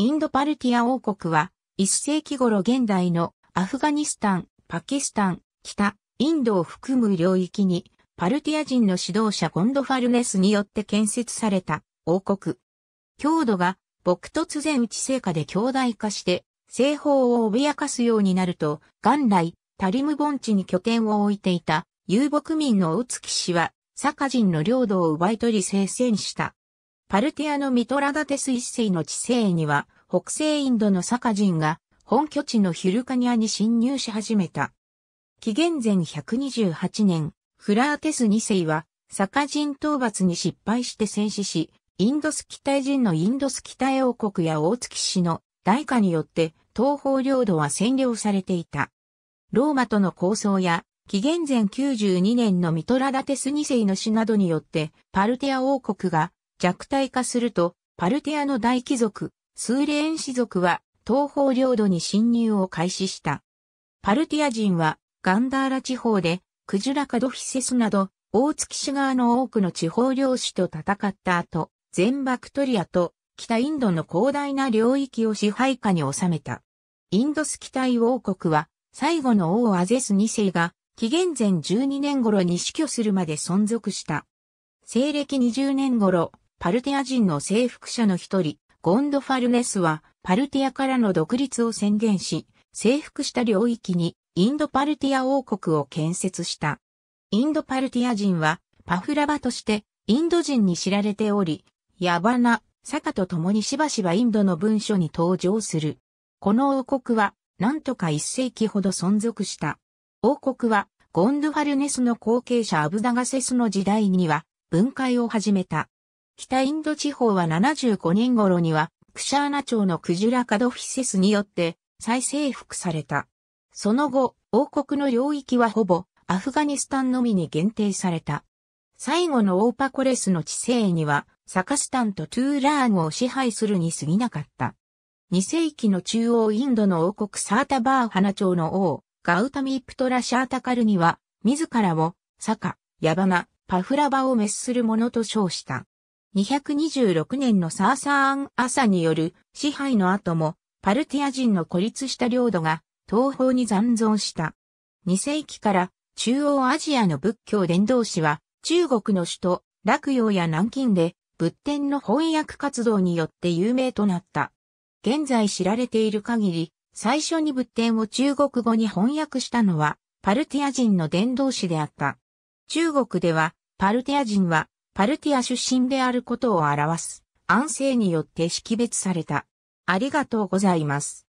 インドパルティア王国は、1世紀頃現代のアフガニスタン、パキスタン、北、インドを含む領域に、パルティア人の指導者ゴンドファルネスによって建設された王国。強度が、朴突然ち成果で強大化して、西方を脅かすようになると、元来、タリム盆地に拠点を置いていた遊牧民の大月氏は、サカ人の領土を奪い取り生戦した。パルティアのミトラダテス一世の治世には、北西インドのサカ人が、本拠地のヒルカニアに侵入し始めた。紀元前128年、フラーテス二世は、サカ人討伐に失敗して戦死し、インドス北イ人のインドス北イ王国や大月氏の大化によって東方領土は占領されていた。ローマとの抗争や紀元前92年のミトラダテス二世の死などによってパルティア王国が弱体化すると、パルティアの大貴族、スーレーン氏族は東方領土に侵入を開始した。パルティア人はガンダーラ地方でクジュラカドフィセスなど大月市側の多くの地方領主と戦った後、全バクトリアと北インドの広大な領域を支配下に収めた。インドス期イ王国は最後の王アゼス2世が紀元前12年頃に死去するまで存続した。西暦20年頃、パルティア人の征服者の一人、ゴンドファルネスは、パルティアからの独立を宣言し、征服した領域にインドパルティア王国を建設した。インドパルティア人はパフラバとしてインド人に知られており、ヤバナ、サカと共にしばしばインドの文書に登場する。この王国はなんとか一世紀ほど存続した。王国はゴンドファルネスの後継者アブダガセスの時代には分解を始めた。北インド地方は75年頃には、クシャーナ朝のクジュラカドフィセスによって再征服された。その後、王国の領域はほぼアフガニスタンのみに限定された。最後のオーパコレスの地勢には、サカスタンとトゥーラーンを支配するに過ぎなかった。2世紀の中央インドの王国サータバーハナ朝の王、ガウタミープトラシャータカルには、自らを、サカ、ヤバナ、パフラバを滅する者と称した。226年のサーサーン朝による支配の後も、パルティア人の孤立した領土が東方に残存した。2世紀から中央アジアの仏教伝道師は中国の首都洛陽や南京で仏典の翻訳活動によって有名となった。現在知られている限り、最初に仏典を中国語に翻訳したのはパルティア人の伝道師であった。中国ではパルティア人はパルティア出身であることを表す、安静によって識別された。ありがとうございます。